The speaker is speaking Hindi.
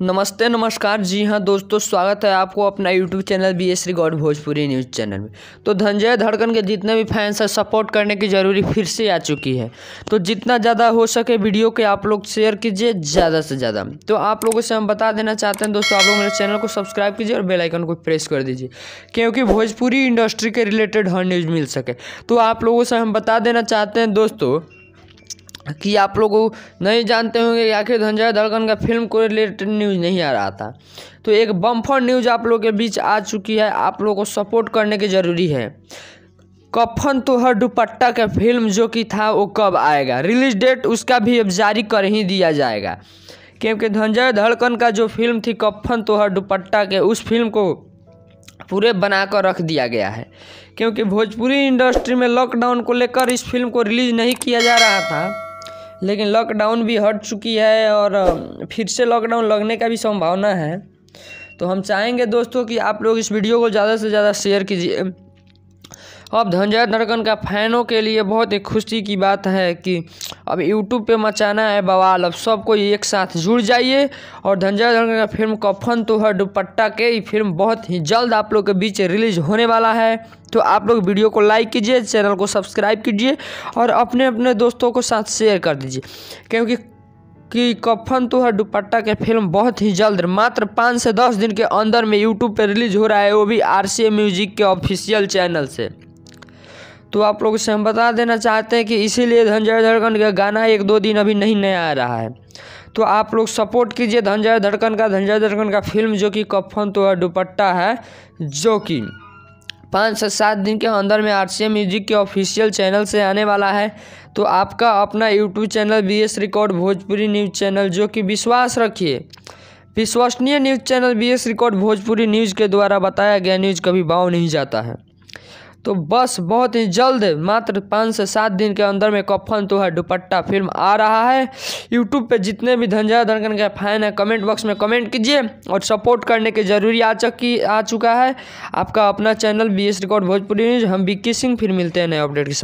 नमस्ते नमस्कार जी हाँ दोस्तों स्वागत है आपको अपना YouTube channel B S record Bhojpuri news channel में तो धनजय धड़कन के जितने भी फैंस हैं सपोर्ट करने की ज़रूरी फिर से आ चुकी है तो जितना ज़्यादा हो सके वीडियो के आप लोग शेयर कीजिए ज़्यादा से ज़्यादा तो आप लोगों से हम बता देना चाहते हैं दोस्तों आप लोग मेरे चैनल को सब्सक्राइब कीजिए और बेलाइकन को प्रेस कर दीजिए क्योंकि भोजपुरी इंडस्ट्री के रिलेटेड हर न्यूज़ मिल सके तो आप लोगों से हम बता देना चाहते हैं दोस्तों कि आप लोग नहीं जानते होंगे आखिर धनजय धड़कन का फिल्म को रिलेटेड न्यूज़ नहीं आ रहा था तो एक बम्फर न्यूज़ आप लोगों के बीच आ चुकी है आप लोगों को सपोर्ट करने की ज़रूरी है कफन तोहर दुपट्टा का फिल्म जो कि था वो कब आएगा रिलीज डेट उसका भी अब जारी कर ही दिया जाएगा क्योंकि धनजय धड़कन का जो फिल्म थी कफन तोहर दुपट्टा के उस फिल्म को पूरे बनाकर रख दिया गया है क्योंकि भोजपुरी इंडस्ट्री में लॉकडाउन को लेकर इस फिल्म को रिलीज़ नहीं किया जा रहा था लेकिन लॉकडाउन भी हट चुकी है और फिर से लॉकडाउन लगने का भी संभावना है तो हम चाहेंगे दोस्तों कि आप लोग इस वीडियो को ज़्यादा से ज़्यादा शेयर कीजिए अब धनंजय धड़कन का फैनों के लिए बहुत ही खुशी की बात है कि अब यूट्यूब पे मचाना है बवाल अब सबको एक साथ जुड़ जाइए और धनंजय धड़कन का फिल्म कफन तो है दुपट्टा के ये फिल्म बहुत ही जल्द आप लोग के बीच रिलीज होने वाला है तो आप लोग वीडियो को लाइक कीजिए चैनल को सब्सक्राइब कीजिए और अपने अपने दोस्तों को साथ शेयर कर दीजिए क्योंकि कि कफन तो है दुपट्टा के फिल्म बहुत ही जल्द मात्र पाँच से दस दिन के अंदर में यूट्यूब पर रिलीज हो रहा है वो भी आर म्यूजिक के ऑफिशियल चैनल से तो आप लोग से हम बता देना चाहते हैं कि इसीलिए धनजय धड़कन का गाना एक दो दिन अभी नहीं नया आ रहा है तो आप लोग सपोर्ट कीजिए धनजय धड़कन का धनजय धड़कन का फिल्म जो कि कफन तो है दुपट्टा है जो कि पाँच से सात दिन के अंदर में आर म्यूजिक के ऑफिशियल चैनल से आने वाला है तो आपका अपना YouTube channel B S record Bhojpuri news channel जो कि विश्वास रखिए विश्वसनीय news channel B S record Bhojpuri news के द्वारा बताया गया न्यूज़ कभी बाव नहीं जाता है तो बस बहुत ही जल्द मात्र पाँच से सात दिन के अंदर में कफन तो है दुपट्टा फिल्म आ रहा है यूट्यूब पे जितने भी धनजय धनकन के फैन है कमेंट बॉक्स में कमेंट कीजिए और सपोर्ट करने के जरूरी आ चुकी आ चुका है आपका अपना channel B S record Bhojpuri news हम बिक्की सिंह फिर मिलते हैं नए अपडेट के साथ